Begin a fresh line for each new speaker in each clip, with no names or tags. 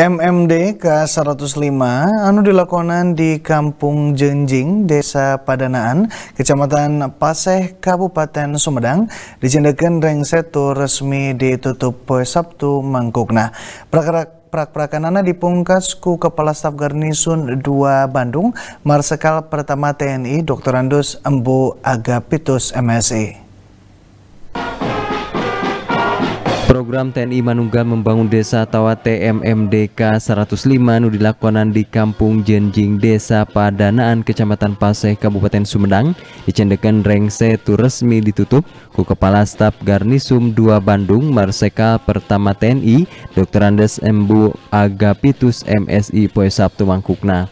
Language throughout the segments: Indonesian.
MMD K105 anu dilakonan di Kampung Jenjing, Desa Padanaan, Kecamatan Paseh, Kabupaten Sumedang, dijendekan rengsetu resmi ditutup poe Sabtu mangkukna. Prakrak prak-prakanana dipungkas ku Kepala Staf Garnisun 2 Bandung, Marsekal Pertama TNI Dr. Andus Embu Agapitus MSI.
Program TNI Manunggal membangun desa Tawa TMMDK 105 nu dilakukan di Kampung Jenjing Desa Padanaan Kecamatan Paseh Kabupaten Sumedang dicendekan Rengse tu resmi ditutup ku Kepala Staf Garnisum 2 Bandung Marseka Pertama TNI Dr. Andes Embu Agapitus MSI Poe Sabtu Mangkukna.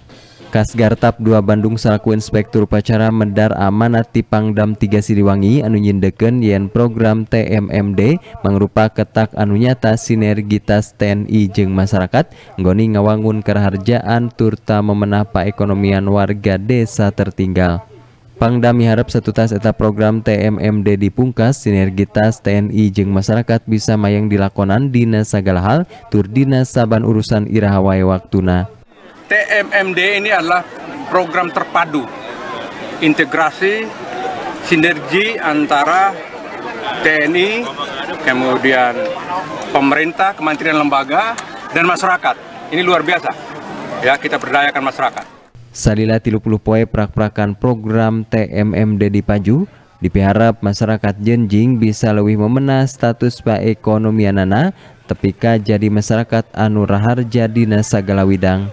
Kasgartap 2 Bandung selaku Inspektur Upacara mendar amanat di Pangdam 3 Siliwangi anu nyindeken yen program TMMD mangrupa ketak anu nyata sinergitas TNI jeng masyarakat nggoni ngawangun keharjaan turta memenah ekonomian warga desa tertinggal. Pangdam miharap satu tas etap program TMMD dipungkas sinergitas TNI jeng masyarakat bisa mayang dilakonan dina sagala hal tur dina saban urusan irahawai waktuna.
TMMD ini adalah program terpadu integrasi sinergi antara TNI, kemudian pemerintah, kementerian lembaga, dan masyarakat. Ini luar biasa. Ya, kita berdayakan masyarakat.
Salila tilupuluh poe prak-prakan program TMMD di Paju, dipiharap masyarakat Jenjing bisa lebih memena status ekonomi anak, tepika jadi masyarakat Anurahar jadi nasa galawidang.